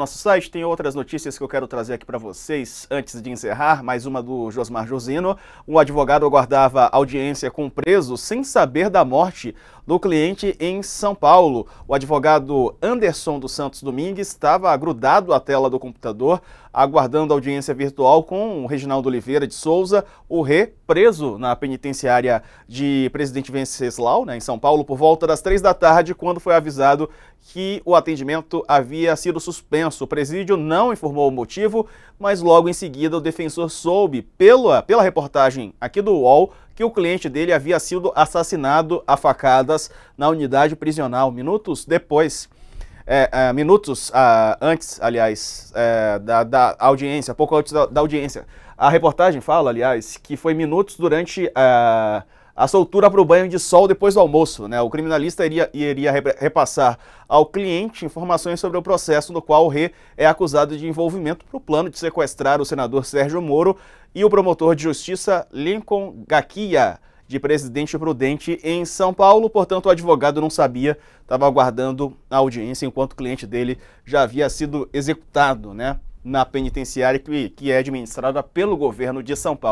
nosso site. Tem outras notícias que eu quero trazer aqui para vocês antes de encerrar. Mais uma do Josmar Josino. Um advogado aguardava audiência com preso sem saber da morte do cliente em São Paulo. O advogado Anderson dos Santos Domingues estava grudado à tela do computador, aguardando audiência virtual com o Reginaldo Oliveira de Souza, o Rê, preso na penitenciária de Presidente Venceslau, né, em São Paulo, por volta das três da tarde, quando foi avisado que o atendimento havia sido suspenso. O presídio não informou o motivo, mas logo em seguida o defensor soube, pela, pela reportagem aqui do UOL, que o cliente dele havia sido assassinado a facadas na unidade prisional. Minutos depois, é, é, minutos ah, antes, aliás, é, da, da, audiência, pouco antes da, da, audiência. A reportagem fala, aliás, que foi minutos durante a. Ah, a soltura para o banho de sol depois do almoço. Né? O criminalista iria, iria repassar ao cliente informações sobre o processo no qual o Rê é acusado de envolvimento para o plano de sequestrar o senador Sérgio Moro e o promotor de justiça Lincoln Gaquia, de Presidente Prudente em São Paulo. Portanto, o advogado não sabia, estava aguardando a audiência enquanto o cliente dele já havia sido executado né? na penitenciária que, que é administrada pelo governo de São Paulo.